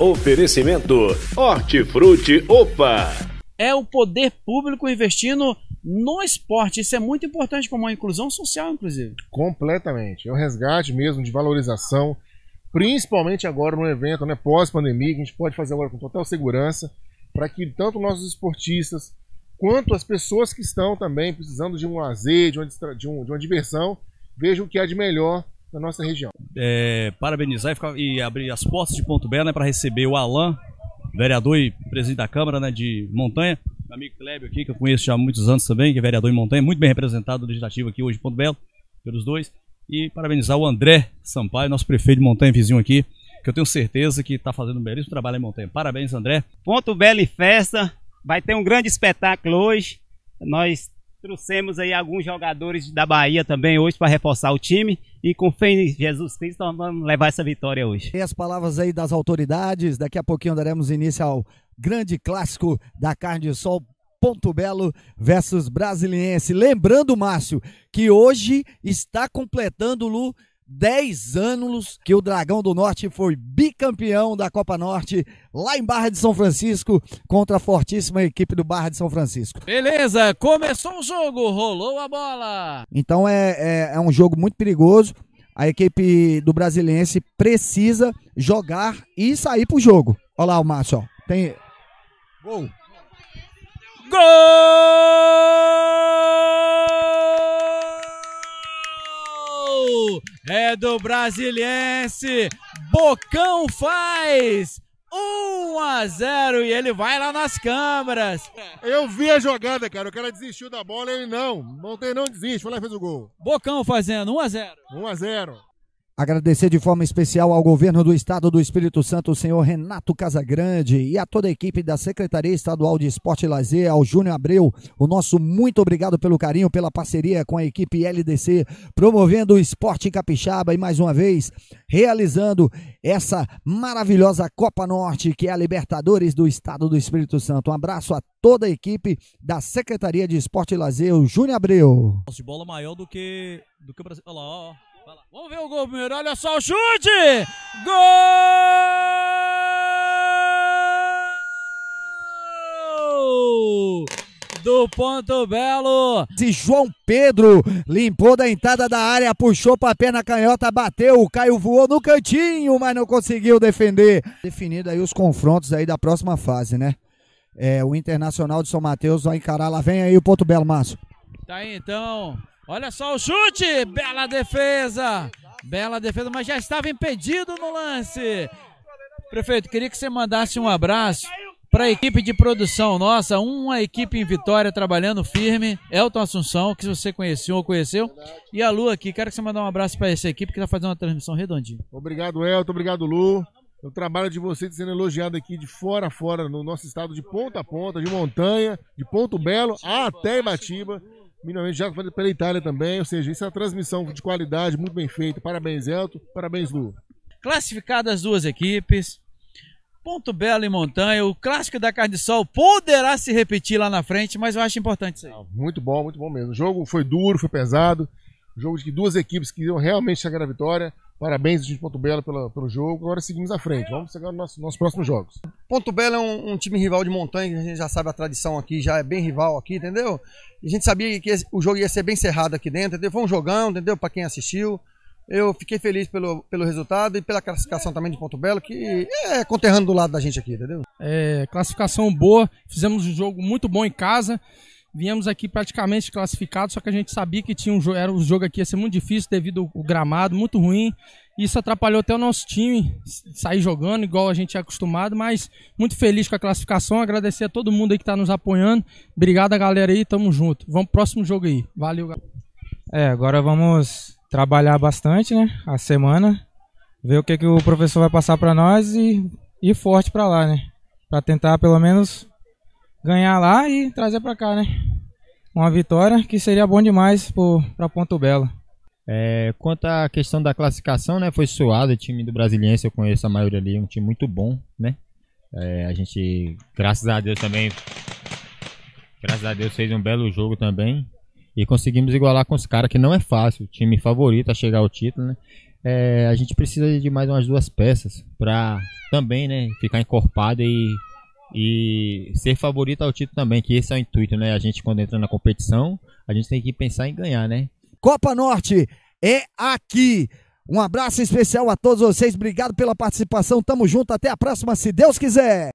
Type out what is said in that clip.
Oferecimento Hortifruti Opa. É o poder público investindo no esporte. Isso é muito importante para uma inclusão social, inclusive. Completamente. É um resgate mesmo de valorização, principalmente agora no evento, né, pós-pandemia, que a gente pode fazer agora com total segurança, para que tanto nossos esportistas quanto as pessoas que estão também precisando de um lazer, de uma, de um, de uma diversão, vejam o que há de melhor da nossa região. É, parabenizar e, ficar, e, abrir as portas de Ponto Belo né, para receber o Alain, vereador e presidente da Câmara né, de Montanha. Meu amigo Clébio aqui, que eu conheço já há muitos anos também, que é vereador em Montanha, muito bem representado no Legislativo aqui hoje em Ponto Belo, pelos dois. E parabenizar o André Sampaio, nosso prefeito de Montanha, vizinho aqui, que eu tenho certeza que está fazendo um belíssimo trabalho em Montanha. Parabéns, André. Ponto Belo e Festa, vai ter um grande espetáculo hoje. Nós Trouxemos aí alguns jogadores da Bahia também hoje para reforçar o time e com fé em Jesus Cristo nós vamos levar essa vitória hoje. E as palavras aí das autoridades, daqui a pouquinho daremos início ao grande clássico da carne de sol Ponto Belo versus Brasiliense. Lembrando, Márcio, que hoje está completando Lu 10 anos que o Dragão do Norte foi bicampeão da Copa Norte lá em Barra de São Francisco contra a fortíssima equipe do Barra de São Francisco. Beleza, começou o jogo, rolou a bola. Então é, é, é um jogo muito perigoso. A equipe do Brasiliense precisa jogar e sair pro jogo. Olha lá o Márcio, ó. Tem. Gol! Gol! é do Brasiliense. Bocão faz 1 a 0 e ele vai lá nas câmeras. Eu vi a jogada, cara. O cara desistiu da bola, ele não. Não tem, não desiste. Foi lá e fez o gol. Bocão fazendo 1 a 0. 1 a 0. Agradecer de forma especial ao governo do Estado do Espírito Santo, o senhor Renato Casagrande, e a toda a equipe da Secretaria Estadual de Esporte e Lazer, ao Júnior Abreu, o nosso muito obrigado pelo carinho, pela parceria com a equipe LDC, promovendo o esporte capixaba e mais uma vez realizando essa maravilhosa Copa Norte, que é a Libertadores do Estado do Espírito Santo. Um abraço a toda a equipe da Secretaria de Esporte e Lazer, o Júnior Abreu. Nossa, de bola maior do que. Do que o Brasil. Olha lá, ó. Vamos ver o gol primeiro. Olha só o chute! Gol! Do Ponto Belo. E João Pedro limpou da entrada da área, puxou para a perna canhota, bateu. O Caio voou no cantinho, mas não conseguiu defender. Definido aí os confrontos aí da próxima fase, né? É, o Internacional de São Mateus vai encarar. Lá vem aí o Ponto Belo, Márcio. Tá aí então. Olha só o chute, bela defesa. Bela defesa, mas já estava impedido no lance. Prefeito, queria que você mandasse um abraço para a equipe de produção nossa, uma equipe em Vitória trabalhando firme, Elton Assunção, que você conheceu ou conheceu, e a Lu aqui. Quero que você mande um abraço para essa equipe que está fazendo uma transmissão redondinha. Obrigado, Elton, obrigado, Lu. O trabalho de vocês tá sendo elogiado aqui de fora a fora, no nosso estado, de ponta a ponta, de montanha, de Ponto Belo até Ibatiba minimamente já pela Itália também. Ou seja, isso é uma transmissão de qualidade, muito bem feita. Parabéns, Elton. Parabéns, Lu. Classificadas as duas equipes. Ponto Belo e Montanha, o clássico da carne de sol poderá se repetir lá na frente, mas eu acho importante isso aí. Muito bom, muito bom mesmo. O jogo foi duro, foi pesado. O jogo de duas equipes que queriam realmente chegar à vitória. Parabéns, gente Ponto Belo pelo pelo jogo. Agora seguimos à frente. Vamos chegar nos nossos, nossos próximos jogos. Ponto Belo é um, um, time rival de montanha, que a gente já sabe a tradição aqui, já é bem rival aqui, entendeu? a gente sabia que esse, o jogo ia ser bem cerrado aqui dentro, entendeu? Foi um jogão, entendeu? Para quem assistiu. Eu fiquei feliz pelo, pelo resultado e pela classificação também de Ponto Belo, que é conterrando do lado da gente aqui, entendeu? É, classificação boa. Fizemos um jogo muito bom em casa. Viemos aqui praticamente classificados, só que a gente sabia que tinha um jogo, era um jogo aqui ia ser muito difícil devido ao gramado muito ruim. Isso atrapalhou até o nosso time sair jogando igual a gente é acostumado, mas muito feliz com a classificação. Agradecer a todo mundo aí que está nos apoiando. Obrigado a galera aí, tamo junto. Vamos pro próximo jogo aí. Valeu, galera. É, agora vamos trabalhar bastante, né? A semana, ver o que, que o professor vai passar para nós e ir forte para lá, né? Para tentar pelo menos ganhar lá e trazer para cá, né? Uma vitória que seria bom demais para Ponto Belo. É, quanto à questão da classificação, né? Foi suado o time do Brasiliense, eu conheço a maioria ali, um time muito bom, né? É, a gente, graças a Deus também, graças a Deus fez um belo jogo também e conseguimos igualar com os caras, que não é fácil, o time favorito a chegar ao título, né? É, a gente precisa de mais umas duas peças para também, né, ficar encorpado e e ser favorito ao título também, que esse é o intuito, né? A gente quando entra na competição, a gente tem que pensar em ganhar, né? Copa Norte é aqui. Um abraço especial a todos vocês. Obrigado pela participação. Tamo junto. Até a próxima, se Deus quiser.